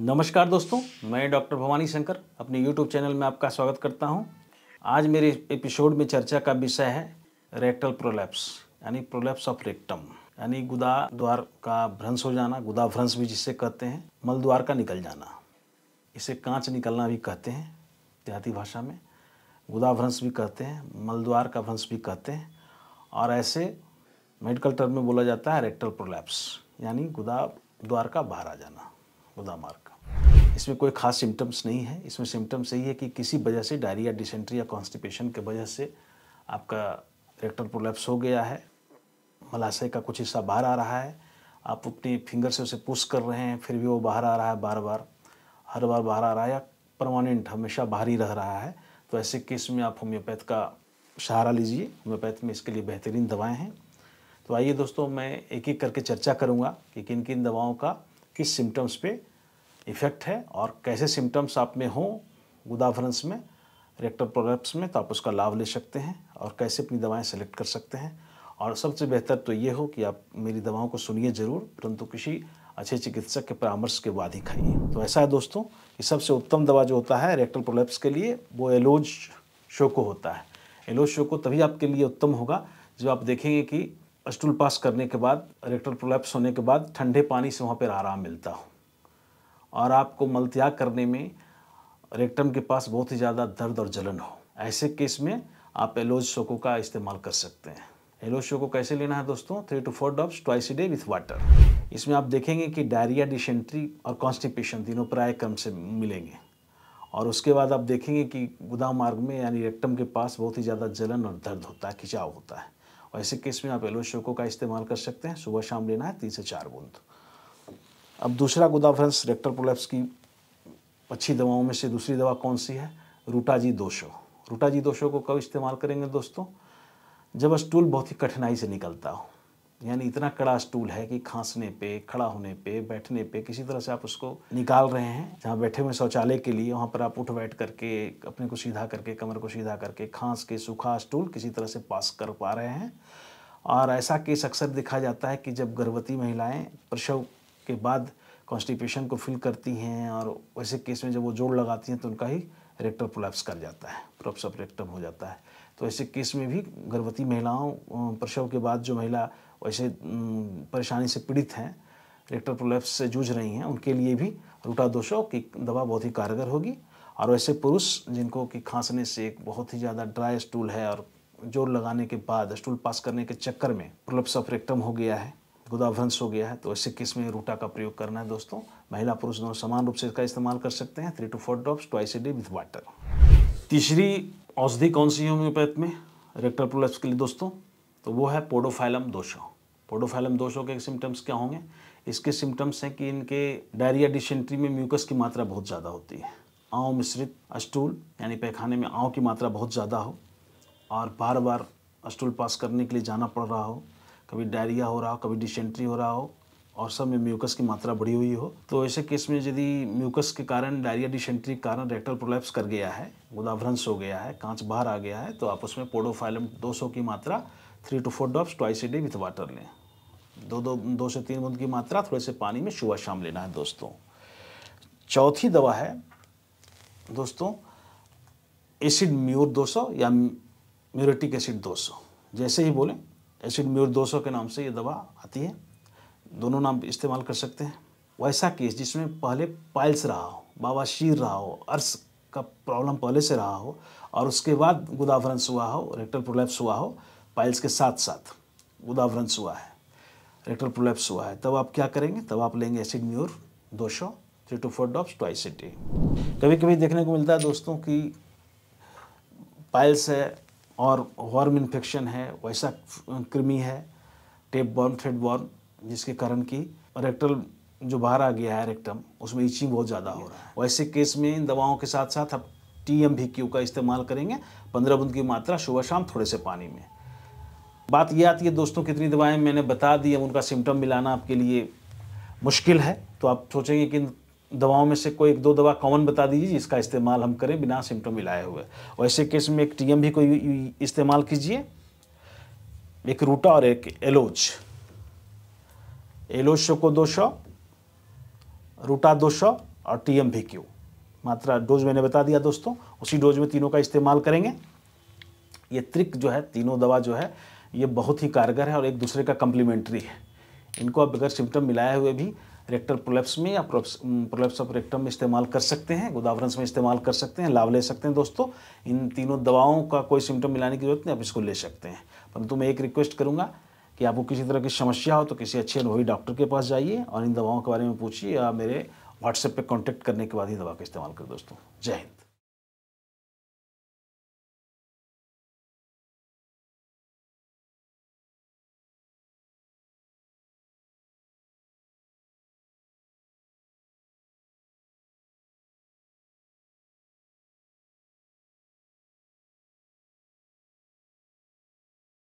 नमस्कार दोस्तों मैं डॉक्टर भवानी शंकर अपने यूट्यूब चैनल में आपका स्वागत करता हूं। आज मेरे एपिसोड में चर्चा का विषय है रेक्टल प्रोलैप्स यानी प्रोलैप्स ऑफ रेक्टम यानी गुदा द्वार का भ्रंश हो जाना गुदा भ्रंश भी जिसे कहते हैं मल द्वार का निकल जाना इसे कांच निकलना भी कहते हैं देहाती भाषा में गुदा भ्रंश भी कहते हैं मल द्वार का भ्रंश भी कहते हैं और ऐसे मेडिकल टर्म में बोला जाता है रेक्टल प्रोलैप्स यानी गुदा द्वार का बाहर आ जाना गुदा मार्ग इसमें कोई खास सिम्टम्स नहीं है इसमें सिम्टम्स यही है कि किसी वजह से डायरिया डिसेंट्री या कॉन्स्टिपेशन के वजह से आपका रेक्टल प्रोलैप्स हो गया है मलाशय का कुछ हिस्सा बाहर आ रहा है आप अपने फिंगर से उसे पुश कर रहे हैं फिर भी वो बाहर आ रहा है बार बार हर बार बाहर आ रहा है या परमानेंट हमेशा बाहर ही रह रहा है तो ऐसे केस में आप होम्योपैथ का सहारा लीजिए होम्योपैथ में इसके लिए बेहतरीन दवाएं हैं तो आइए दोस्तों मैं एक एक करके चर्चा करूंगा कि किन किन दवाओं का किस सिम्टम्स पे इफेक्ट है और कैसे सिम्टम्स आप में हों गुदाफरेंस में रेक्टर प्रोडक्ट्स में तो आप उसका लाभ ले सकते हैं और कैसे अपनी दवाएं सेलेक्ट कर सकते हैं और सबसे बेहतर तो ये हो कि आप मेरी दवाओं को सुनिए ज़रूर परंतु किसी अच्छे चिकित्सक के परामर्श के बाद ही खाइए तो ऐसा है दोस्तों कि सबसे उत्तम दवा जो होता है रेक्टल प्रोलेप्स के लिए वो एलोज शोको होता है एलोज शोको तभी आपके लिए उत्तम होगा जब आप देखेंगे कि स्टूल पास करने के बाद रेक्टल प्रोलेप्स होने के बाद ठंडे पानी से वहाँ पर आराम मिलता हो और आपको मलत्याग करने में रेक्टम के पास बहुत ही ज़्यादा दर्द और जलन हो ऐसे केस में आप एलोज शोको का इस्तेमाल कर सकते हैं एलोज शोको कैसे लेना है दोस्तों three to four drops twice day with water इसमें आप देखेंगे कि डायरिया डिशेंट्री और कॉन्स्टिपेशन तीनों प्राय क्रम से मिलेंगे और उसके बाद आप देखेंगे कि गुदा मार्ग में यानी रेक्टम के पास बहुत ही ज़्यादा जलन और दर्द होता है खिंचाव होता है और ऐसे केस में आप एलोज शोको का इस्तेमाल कर सकते हैं सुबह शाम लेना है तीन से चार बूंद अब दूसरा गुदाफ्रेंस रेक्टर प्रोलेप्स की अच्छी दवाओं में से दूसरी दवा कौन सी है रूटाजी दोषो रूटाजी दोषो को कब इस्तेमाल करेंगे दोस्तों जब स्टूल बहुत ही कठिनाई से निकलता हो यानी इतना कड़ा स्टूल है कि खांसने पे खड़ा होने पे बैठने पे किसी तरह से आप उसको निकाल रहे हैं जहाँ बैठे हुए शौचालय के लिए वहाँ पर आप उठ बैठ करके अपने को सीधा करके कमर को सीधा करके खांस के सूखा स्टूल किसी तरह से पास कर पा रहे हैं और ऐसा केस अक्सर देखा जाता है कि जब गर्भवती महिलाएं प्रसव के बाद कॉन्स्टिपेशन को फिल करती हैं और वैसे केस में जब वो जोड़ लगाती हैं तो उनका ही रेक्टर प्रोलैप्स कर जाता है प्रोप्स ऑफ रेक्टम हो जाता है तो ऐसे केस में भी गर्भवती महिलाओं प्रसव के बाद जो महिला वैसे परेशानी से पीड़ित हैं रेक्टर प्रोलैप्स से जूझ रही हैं उनके लिए भी रूटा दोषो की दवा बहुत ही कारगर होगी और वैसे पुरुष जिनको कि खांसने से एक बहुत ही ज़्यादा ड्राई स्टूल है और जोर लगाने के बाद स्टूल पास करने के चक्कर में प्रोलप्स ऑफ रेक्टम हो गया है गुदाभ्रंश हो गया है तो ऐसे किस में रूटा का प्रयोग करना है दोस्तों महिला पुरुष दोनों समान रूप से इसका इस्तेमाल कर सकते हैं three to four drops twice a day with water तीसरी औषधि कौन सी है होम्योपैथ में रेक्टर प्रोलेप्स के लिए दोस्तों तो वो है पोडोफाइलम दोषो पोडोफाइलम दोषो के सिम्टम्स क्या होंगे इसके सिम्टम्स हैं कि इनके डायरिया डिशेंट्री में म्यूकस की मात्रा बहुत ज़्यादा होती है आँव मिश्रित अस्टूल यानी पैखाने में आँव की मात्रा बहुत ज़्यादा हो और बार बार अस्टूल पास करने के लिए जाना पड़ रहा हो कभी डायरिया हो रहा हो कभी डिसेंट्री हो रहा हो और सब में म्यूकस की मात्रा बढ़ी हुई हो तो ऐसे केस में यदि म्यूकस के कारण डायरिया डिसेंट्री के कारण रेक्टल प्रोलैप्स कर गया है गुदाभ्रंश हो गया है कांच बाहर आ गया है तो आप उसमें पोडोफाइलम 200 की मात्रा three to four drops twice a day with water लें दो दो दो से तीन बूंद की मात्रा थोड़े से पानी में सुबह शाम लेना है दोस्तों चौथी दवा है दोस्तों एसिड म्यूर 200 या म्यूरेटिक एसिड 200 जैसे ही बोलें एसिड म्यूर 200 के नाम से ये दवा आती है दोनों नाम इस्तेमाल कर सकते हैं वैसा केस जिसमें पहले पाइल्स रहा हो बाबा शीर रहा हो अर्स का प्रॉब्लम पहले से रहा हो और उसके बाद गुदाभ्रंश हुआ हो रेक्टल प्रोलैप्स हुआ हो पाइल्स के साथ साथ गुदाभ्रंश हुआ है रेक्टल प्रोलैप्स हुआ है तब आप क्या करेंगे तब आप लेंगे एसिड म्यूर दो सौ three to four drops twice a day कभी कभी देखने को मिलता है दोस्तों की पाइल्स है और वर्म इन्फेक्शन है वैसा कृमि है टेप बॉर्म थ्रेड बॉर्म जिसके कारण की रेक्टल जो बाहर आ गया है रेक्टम उसमें इचिंग बहुत ज़्यादा हो रहा है वैसे केस में इन दवाओं के साथ साथ आप टी एम भी क्यू का इस्तेमाल करेंगे पंद्रह बूंद की मात्रा सुबह शाम थोड़े से पानी में बात यह आती है दोस्तों कितनी दवाएं मैंने बता दी अब उनका सिम्टम मिलाना आपके लिए मुश्किल है तो आप सोचेंगे कि दवाओं में से कोई एक दो दवा कॉमन बता दीजिए जिसका इस्तेमाल हम करें बिना सिम्टम मिलाए हुए वैसे केस में एक टीएम भी कोई इस्तेमाल कीजिए एक रूटा और एक एलोज एलोज को दो सौ रूटा दो सौ और टीएम भी क्यू मात्रा डोज मैंने बता दिया दोस्तों उसी डोज में तीनों का इस्तेमाल करेंगे ये त्रिक जो है तीनों दवा जो है ये बहुत ही कारगर है और एक दूसरे का कंप्लीमेंट्री है इनको आप बगैर सिम्टम मिलाए हुए भी रेक्टर प्रोलेप्स में या प्रोलेप्स ऑफ रेक्टम में इस्तेमाल कर सकते हैं गोदावरंस में इस्तेमाल कर सकते हैं लाभ ले सकते हैं दोस्तों इन तीनों दवाओं का कोई सिम्टम मिलाने की जरूरत नहीं आप इसको ले सकते हैं परंतु मैं एक रिक्वेस्ट करूँगा कि आपको किसी तरह की समस्या हो तो किसी अच्छे अनुभवी डॉक्टर के पास जाइए और इन दवाओं के बारे में पूछिए या मेरे व्हाट्सएप पर कॉन्टैक्ट करने के बाद ही दवा का इस्तेमाल करें दोस्तों जय हिंद